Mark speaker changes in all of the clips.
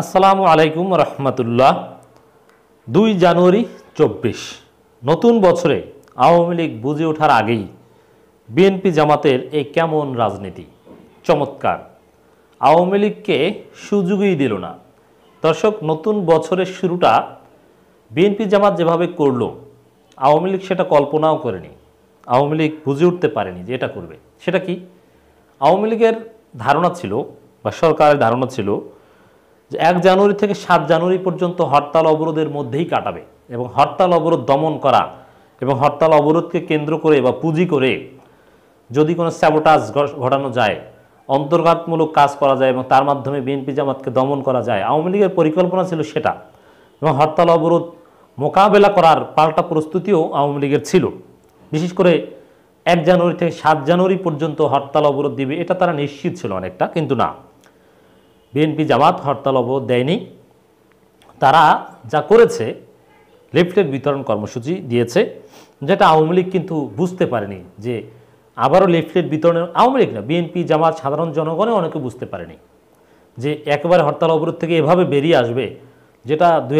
Speaker 1: আসসালামু আলাইকুম রহমতুল্লাহ দুই জানুয়ারি চব্বিশ নতুন বছরে আওয়ামী লীগ বুঝে ওঠার আগেই বিএনপি জামাতের এই কেমন রাজনীতি চমৎকার আওয়ামী লীগকে সুযোগই দিল না দর্শক নতুন বছরের শুরুটা বিএনপি জামাত যেভাবে করল আওয়ামী লীগ সেটা কল্পনাও করেনি আওয়ামী লীগ বুঝে উঠতে পারেনি যে এটা করবে সেটা কি আওয়ামী লীগের ধারণা ছিল বা সরকারের ধারণা ছিল যে এক জানুয়ারি থেকে সাত জানুয়ারি পর্যন্ত হরতাল অবরোধের মধ্যেই কাটাবে এবং হরতাল অবরোধ দমন করা এবং হরতাল অবরোধকে কেন্দ্র করে বা পুঁজি করে যদি কোনো স্যাবোটাজ ঘটানো যায় অন্তর্ঘাতমূলক কাজ করা যায় এবং তার মাধ্যমে বিএনপি জামাতকে দমন করা যায় আওয়ামী লীগের পরিকল্পনা ছিল সেটা এবং হরতাল অবরোধ মোকাবেলা করার পাল্টা প্রস্তুতিও আওয়ামী লীগের ছিল বিশেষ করে এক জানুয়ারি থেকে সাত জানুয়ারি পর্যন্ত হরতাল অবরোধ দিবে এটা তারা নিশ্চিত ছিল অনেকটা কিন্তু না বিএনপি জামাত হরতাল অবরোধ দেয়নি তারা যা করেছে লেফটের বিতরণ কর্মসূচি দিয়েছে যেটা আওয়ামী লীগ কিন্তু বুঝতে পারেনি যে আবারও লেফটের বিতরণের আওয়ামী লীগ না বিএনপি জামাত সাধারণ জনগণে অনেকে বুঝতে পারেনি যে একেবারে হরতাল অবরোধ থেকে এভাবে বেরিয়ে আসবে যেটা দুই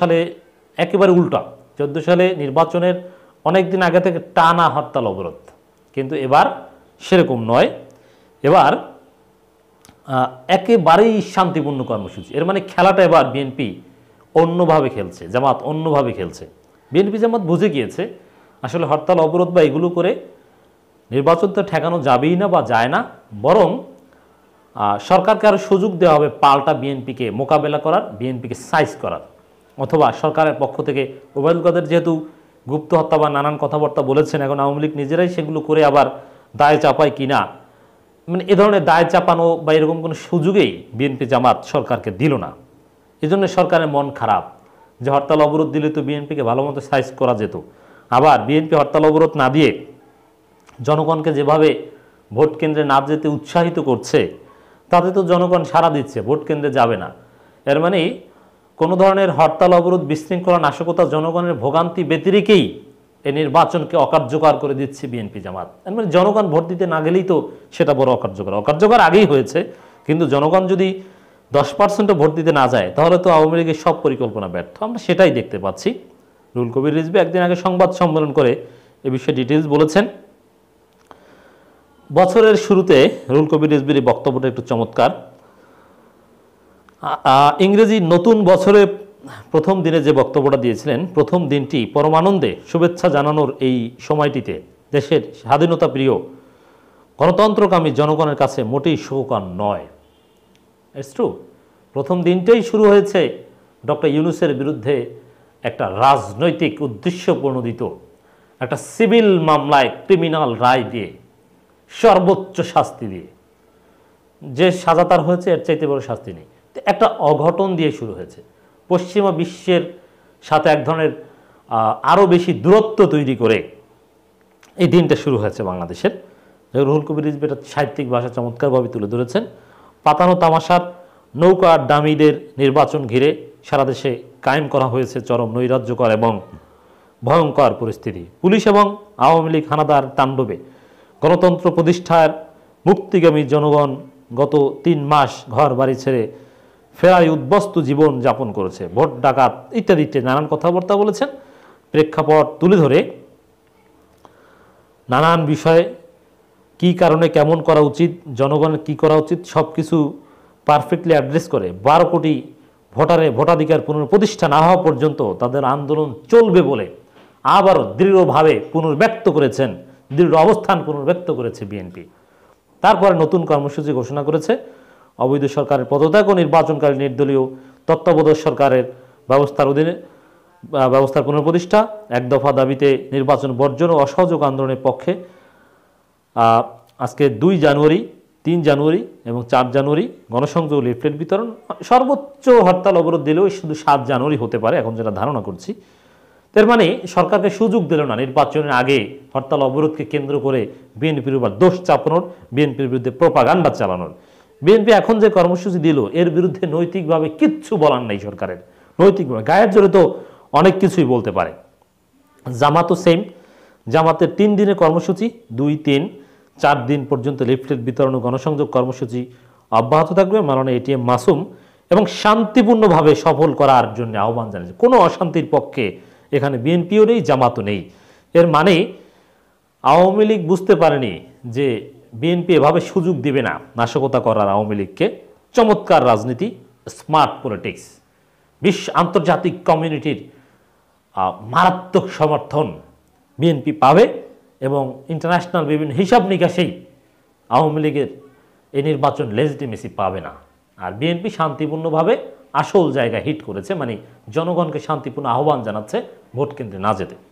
Speaker 1: সালে একেবারে উল্টা চোদ্দ সালে নির্বাচনের অনেক দিন আগে থেকে টানা হরতাল অবরোধ কিন্তু এবার সেরকম নয় এবার একেবারেই শান্তিপূর্ণ কর্মসূচি এর মানে খেলাটা এবার বিএনপি অন্যভাবে খেলছে জামাত অন্যভাবে খেলছে বিএনপি জামাত বুঝে গিয়েছে আসলে হরতাল অবরোধ বা এগুলো করে নির্বাচন তো ঠেকানো যাবেই না বা যায় না বরং সরকারকে আরও সুযোগ দেওয়া হবে পাল্টা বিএনপিকে মোকাবেলা করার বিএনপিকে সাইজ করার অথবা সরকারের পক্ষ থেকে ওবায়দুল কাদের যেহেতু গুপ্ত হত্যা বা নানান কথাবার্তা বলেছেন এখন আওয়ামী লীগ নিজেরাই সেগুলো করে আবার দায় চাপায় কিনা মানে এ ধরনের দায় চাপানো বা এরকম কোনো সুযোগেই বিএনপি জামাত সরকারকে দিল না এজন্য সরকারের মন খারাপ যে হরতাল অবরোধ দিলে তো বিএনপিকে ভালো মতো সাইজ করা যেত আবার বিএনপি হরতাল অবরোধ না দিয়ে জনগণকে যেভাবে ভোট কেন্দ্রে না যেতে উৎসাহিত করছে তাতে তো জনগণ সাড়া দিচ্ছে ভোট কেন্দ্রে যাবে না এর মানে কোনো ধরনের হরতাল অবরোধ বিশৃঙ্খলা নাশকতা জনগণের ভোগান্তি ব্যতিরেকেই এই নির্বাচনকে অকার্যকর করে দিচ্ছে বিএনপি জামাত মানে জনগণ ভোট দিতে না গেলেই তো সেটা বড় অকার্যকর অকার্যকর আগেই হয়েছে কিন্তু জনগণ যদি দশ পার্সেন্টও ভোট দিতে না যায় তাহলে তো আওয়ামী লীগের সব পরিকল্পনা ব্যর্থ আমরা সেটাই দেখতে পাচ্ছি রুল কবির রিজবি একদিন আগে সংবাদ সম্মেলন করে এ বিষয়ে ডিটেলস বলেছেন বছরের শুরুতে রুল কবির রিজবির বক্তব্যটা একটু চমৎকার ইংরেজি নতুন বছরে প্রথম দিনে যে বক্তব্যটা দিয়েছিলেন প্রথম দিনটি পরমানন্দে শুভেচ্ছা জানানোর এই সময়টিতে দেশের স্বাধীনতা প্রিয় গণতন্ত্রকামী জনগণের কাছে মোটেই শুভকান নয় ইটস ট্রু প্রথম দিনটাই শুরু হয়েছে ডক্টর ইউনুসের বিরুদ্ধে একটা রাজনৈতিক উদ্দেশ্য প্রণোদিত একটা সিভিল মামলায় ক্রিমিনাল রায় দিয়ে সর্বোচ্চ শাস্তি দিয়ে যে সাজা তার হয়েছে এর চাইতে বড় শাস্তি নেই একটা অঘটন দিয়ে শুরু হয়েছে পশ্চিমা বিশ্বের সাথে এক ধরনের আরও বেশি দূরত্ব তৈরি করে এই দিনটা শুরু হয়েছে বাংলাদেশের রুহুল কবির রিজবি এটা সাহিত্যিক ভাষা চমৎকারভাবে তুলে ধরেছেন পাতানো তামাশার নৌকা আর ডামিদের নির্বাচন ঘিরে সারা দেশে কায়েম করা হয়েছে চরম নৈরাজ্যকর এবং ভয়ঙ্কর পরিস্থিতি পুলিশ এবং আওয়ামী লীগ হানাদার তাণ্ডবে গণতন্ত্র প্রতিষ্ঠার মুক্তিগামী জনগণ গত তিন মাস ঘর বাড়ি ছেড়ে ফেরাই উদ্বস্ত জীবন যাপন করেছে ভোট ডাকাত ইত্যাদি ইত্যাদি নানান কথাবার্তা বলেছেন প্রেক্ষাপট তুলে ধরে নানান বিষয়ে কি কারণে কেমন করা উচিত জনগণের কি করা উচিত সব কিছু পারফেক্টলি অ্যাড্রেস করে বারো কোটি ভোটারে ভোটাধিকার পুনঃপ্রতিষ্ঠা না হওয়া পর্যন্ত তাদের আন্দোলন চলবে বলে আবারও দৃঢ়ভাবে পুনর্ব্যক্ত করেছেন দৃঢ় অবস্থান পুনর্ব্যক্ত করেছে বিএনপি তারপরে নতুন কর্মসূচি ঘোষণা করেছে অবৈধ সরকারের পদত্যাগ ও নির্বাচনকারী নির্দলীয় তত্ত্বাবধায়ক সরকারের ব্যবস্থার অধীনে ব্যবস্থার পুনঃপ্রতিষ্ঠা এক দফা দাবিতে নির্বাচন বর্জন ও অসহযোগ আন্দোলনের পক্ষে আজকে দুই জানুয়ারি তিন জানুয়ারি এবং চার জানুয়ারি গণসংযোগ লিফলেট বিতরণ সর্বোচ্চ হরতাল অবরোধ দিলেও শুধু সাত জানুয়ারি হতে পারে এখন যেটা ধারণা করছি তার মানে সরকারকে সুযোগ দিল না নির্বাচনের আগে হরতাল অবরোধকে কেন্দ্র করে বিএনপির উপর দোষ চাপানোর বিএনপির বিরুদ্ধে প্রপাগান্ডা চালানোর বিএনপি এখন যে কর্মসূচি দিল এর বিরুদ্ধে নৈতিকভাবে কিচ্ছু বলার নাই সরকারের নৈতিকভাবে গায়ের জোরে তো অনেক কিছুই বলতে পারে জামাতও সেম জামাতের তিন দিনের কর্মসূচি দুই তিন চার দিন পর্যন্ত লিফলেট বিতরণ ও গণসংযোগ কর্মসূচি অব্যাহত থাকবে মাননীয় এটিএম মাসুম এবং শান্তিপূর্ণভাবে সফল করার জন্য আহ্বান জানিয়েছে কোনো অশান্তির পক্ষে এখানে বিএনপিও নেই জামাতও নেই এর মানে আওয়ামী লীগ বুঝতে পারেনি যে বিএনপি এভাবে সুযোগ দেবে না নাশকতা করার আওয়ামী লীগকে চমৎকার রাজনীতি স্মার্ট পলিটিক্স বিশ্ব আন্তর্জাতিক কমিউনিটির মারাত্মক সমর্থন বিএনপি পাবে এবং ইন্টারন্যাশনাল বিভিন্ন হিসাব নিকাশেই আওয়ামী লীগের এই নির্বাচন লেজিটিমেসি পাবে না আর বিএনপি শান্তিপূর্ণভাবে আসল জায়গা হিট করেছে মানে জনগণকে শান্তিপূর্ণ আহ্বান জানাচ্ছে ভোট কেন্দ্রে না যেতে